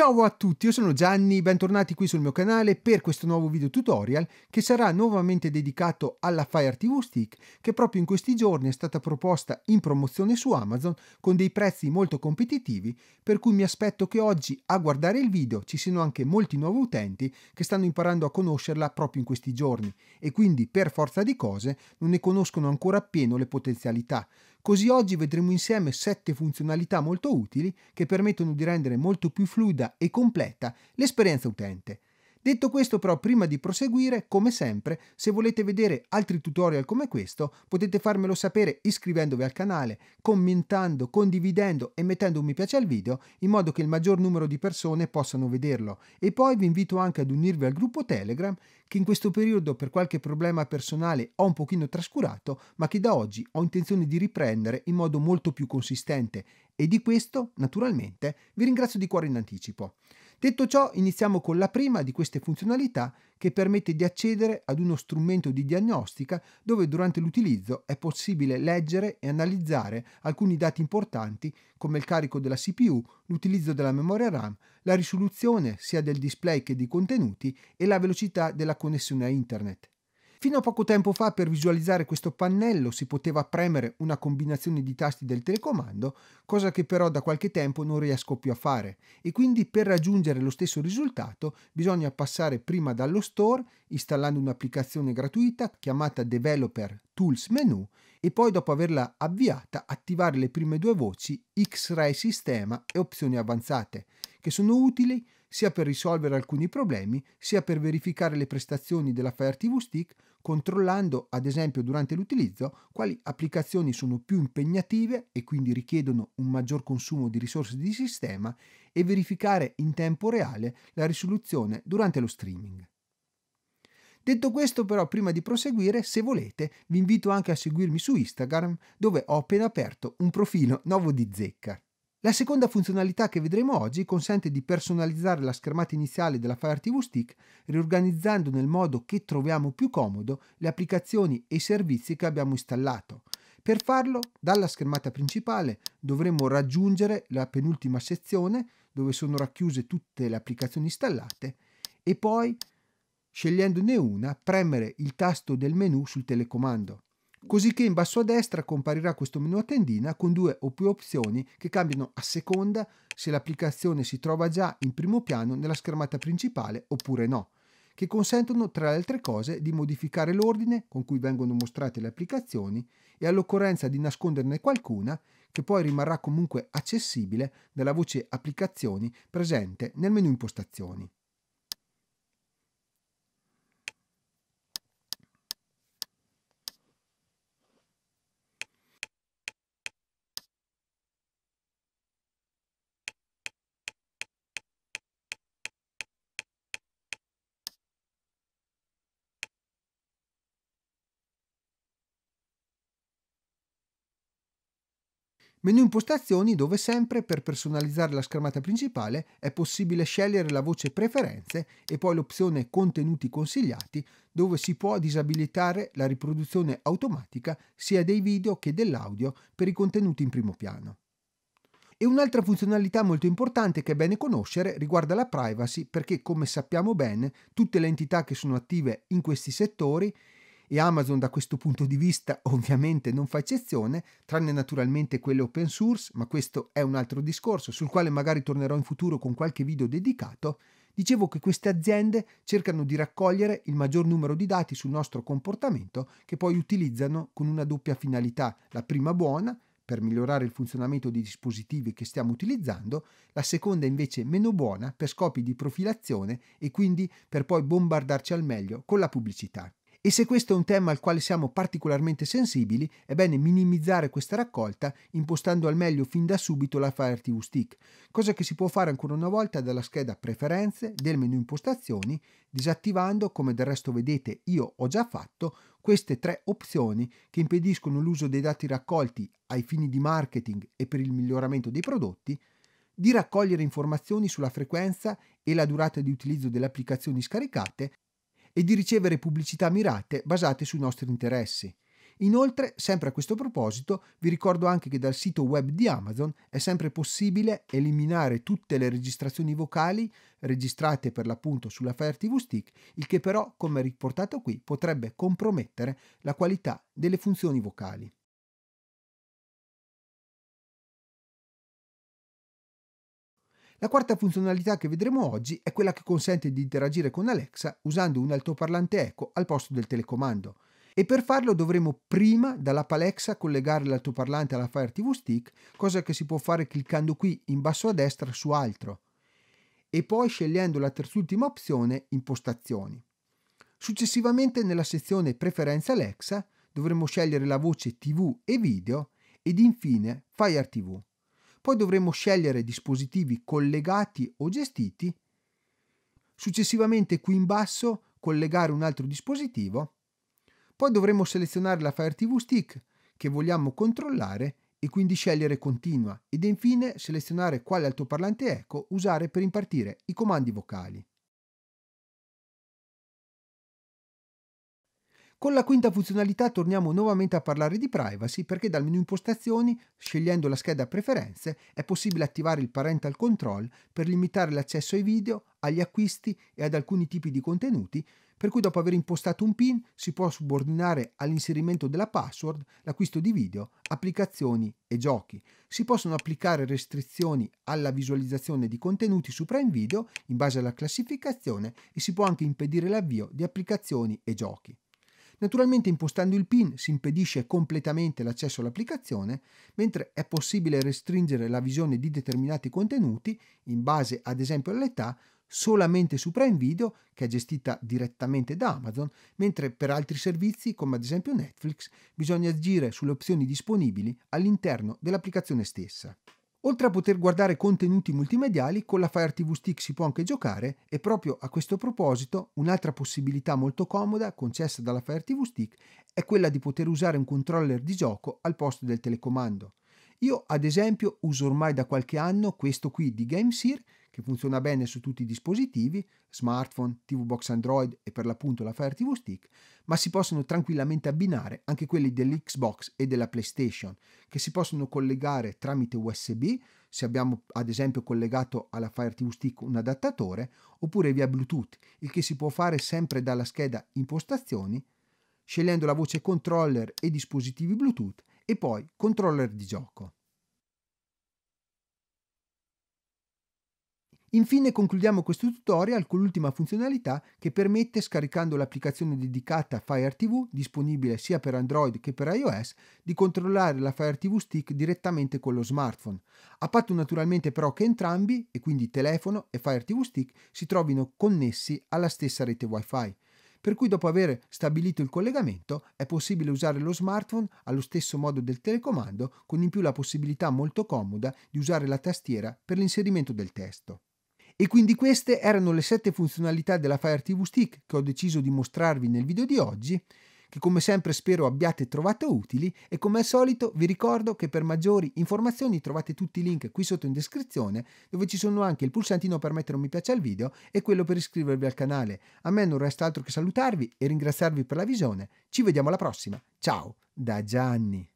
Ciao a tutti, io sono Gianni, bentornati qui sul mio canale per questo nuovo video tutorial che sarà nuovamente dedicato alla Fire TV Stick che proprio in questi giorni è stata proposta in promozione su Amazon con dei prezzi molto competitivi per cui mi aspetto che oggi a guardare il video ci siano anche molti nuovi utenti che stanno imparando a conoscerla proprio in questi giorni e quindi per forza di cose non ne conoscono ancora appieno le potenzialità. Così oggi vedremo insieme sette funzionalità molto utili che permettono di rendere molto più fluida e completa l'esperienza utente, Detto questo però prima di proseguire, come sempre, se volete vedere altri tutorial come questo potete farmelo sapere iscrivendovi al canale, commentando, condividendo e mettendo un mi piace al video in modo che il maggior numero di persone possano vederlo e poi vi invito anche ad unirvi al gruppo Telegram che in questo periodo per qualche problema personale ho un pochino trascurato ma che da oggi ho intenzione di riprendere in modo molto più consistente e di questo naturalmente vi ringrazio di cuore in anticipo. Detto ciò, iniziamo con la prima di queste funzionalità che permette di accedere ad uno strumento di diagnostica dove durante l'utilizzo è possibile leggere e analizzare alcuni dati importanti come il carico della CPU, l'utilizzo della memoria RAM, la risoluzione sia del display che dei contenuti e la velocità della connessione a internet. Fino a poco tempo fa per visualizzare questo pannello si poteva premere una combinazione di tasti del telecomando, cosa che però da qualche tempo non riesco più a fare e quindi per raggiungere lo stesso risultato bisogna passare prima dallo store installando un'applicazione gratuita chiamata Developer Tools Menu e poi dopo averla avviata attivare le prime due voci X-Ray Sistema e Opzioni Avanzate, che sono utili sia per risolvere alcuni problemi, sia per verificare le prestazioni della Fire TV Stick controllando ad esempio durante l'utilizzo quali applicazioni sono più impegnative e quindi richiedono un maggior consumo di risorse di sistema e verificare in tempo reale la risoluzione durante lo streaming. Detto questo però, prima di proseguire, se volete, vi invito anche a seguirmi su Instagram, dove ho appena aperto un profilo nuovo di zecca. La seconda funzionalità che vedremo oggi consente di personalizzare la schermata iniziale della Fire TV Stick riorganizzando nel modo che troviamo più comodo le applicazioni e i servizi che abbiamo installato. Per farlo, dalla schermata principale dovremo raggiungere la penultima sezione dove sono racchiuse tutte le applicazioni installate e poi, scegliendone una, premere il tasto del menu sul telecomando cosicché in basso a destra comparirà questo menu a tendina con due o più opzioni che cambiano a seconda se l'applicazione si trova già in primo piano nella schermata principale oppure no, che consentono tra le altre cose di modificare l'ordine con cui vengono mostrate le applicazioni e all'occorrenza di nasconderne qualcuna che poi rimarrà comunque accessibile dalla voce applicazioni presente nel menu impostazioni. Menu impostazioni dove sempre per personalizzare la schermata principale è possibile scegliere la voce preferenze e poi l'opzione contenuti consigliati dove si può disabilitare la riproduzione automatica sia dei video che dell'audio per i contenuti in primo piano. E un'altra funzionalità molto importante che è bene conoscere riguarda la privacy perché come sappiamo bene tutte le entità che sono attive in questi settori e Amazon da questo punto di vista ovviamente non fa eccezione, tranne naturalmente quelle open source, ma questo è un altro discorso sul quale magari tornerò in futuro con qualche video dedicato. Dicevo che queste aziende cercano di raccogliere il maggior numero di dati sul nostro comportamento che poi utilizzano con una doppia finalità, la prima buona, per migliorare il funzionamento dei dispositivi che stiamo utilizzando, la seconda invece meno buona per scopi di profilazione e quindi per poi bombardarci al meglio con la pubblicità. E se questo è un tema al quale siamo particolarmente sensibili, è bene minimizzare questa raccolta impostando al meglio fin da subito la Fire TV Stick, cosa che si può fare ancora una volta dalla scheda Preferenze del menu Impostazioni, disattivando, come del resto vedete io ho già fatto, queste tre opzioni che impediscono l'uso dei dati raccolti ai fini di marketing e per il miglioramento dei prodotti, di raccogliere informazioni sulla frequenza e la durata di utilizzo delle applicazioni scaricate e di ricevere pubblicità mirate basate sui nostri interessi. Inoltre, sempre a questo proposito, vi ricordo anche che dal sito web di Amazon è sempre possibile eliminare tutte le registrazioni vocali registrate per l'appunto sulla Fire TV Stick, il che però, come riportato qui, potrebbe compromettere la qualità delle funzioni vocali. La quarta funzionalità che vedremo oggi è quella che consente di interagire con Alexa usando un altoparlante eco al posto del telecomando. E per farlo dovremo prima dalla Alexa collegare l'altoparlante alla Fire TV Stick, cosa che si può fare cliccando qui in basso a destra su Altro, e poi scegliendo la terz'ultima opzione Impostazioni. Successivamente nella sezione Preferenze Alexa dovremo scegliere la voce TV e video ed infine Fire TV. Poi dovremo scegliere dispositivi collegati o gestiti. Successivamente qui in basso collegare un altro dispositivo. Poi dovremo selezionare la Fire TV Stick che vogliamo controllare e quindi scegliere continua ed infine selezionare quale altoparlante eco usare per impartire i comandi vocali. Con la quinta funzionalità torniamo nuovamente a parlare di privacy perché dal menu impostazioni, scegliendo la scheda preferenze, è possibile attivare il parental control per limitare l'accesso ai video, agli acquisti e ad alcuni tipi di contenuti, per cui dopo aver impostato un PIN si può subordinare all'inserimento della password l'acquisto di video, applicazioni e giochi. Si possono applicare restrizioni alla visualizzazione di contenuti su Prime Video in base alla classificazione e si può anche impedire l'avvio di applicazioni e giochi. Naturalmente impostando il PIN si impedisce completamente l'accesso all'applicazione, mentre è possibile restringere la visione di determinati contenuti, in base ad esempio all'età, solamente su Prime Video, che è gestita direttamente da Amazon, mentre per altri servizi, come ad esempio Netflix, bisogna agire sulle opzioni disponibili all'interno dell'applicazione stessa. Oltre a poter guardare contenuti multimediali, con la Fire TV Stick si può anche giocare e proprio a questo proposito un'altra possibilità molto comoda concessa dalla Fire TV Stick è quella di poter usare un controller di gioco al posto del telecomando. Io ad esempio uso ormai da qualche anno questo qui di GameSear che funziona bene su tutti i dispositivi, smartphone, TV box Android e per l'appunto la Fire TV Stick, ma si possono tranquillamente abbinare anche quelli dell'Xbox e della PlayStation, che si possono collegare tramite USB, se abbiamo ad esempio collegato alla Fire TV Stick un adattatore, oppure via Bluetooth, il che si può fare sempre dalla scheda impostazioni, scegliendo la voce controller e dispositivi Bluetooth e poi controller di gioco. Infine concludiamo questo tutorial con l'ultima funzionalità che permette, scaricando l'applicazione dedicata Fire TV, disponibile sia per Android che per iOS, di controllare la Fire TV Stick direttamente con lo smartphone, a patto naturalmente però che entrambi, e quindi telefono e Fire TV Stick, si trovino connessi alla stessa rete Wi-Fi per cui dopo aver stabilito il collegamento è possibile usare lo smartphone allo stesso modo del telecomando con in più la possibilità molto comoda di usare la tastiera per l'inserimento del testo. E quindi queste erano le sette funzionalità della Fire TV Stick che ho deciso di mostrarvi nel video di oggi, che come sempre spero abbiate trovato utili e come al solito vi ricordo che per maggiori informazioni trovate tutti i link qui sotto in descrizione dove ci sono anche il pulsantino per mettere un mi piace al video e quello per iscrivervi al canale. A me non resta altro che salutarvi e ringraziarvi per la visione. Ci vediamo alla prossima. Ciao da Gianni.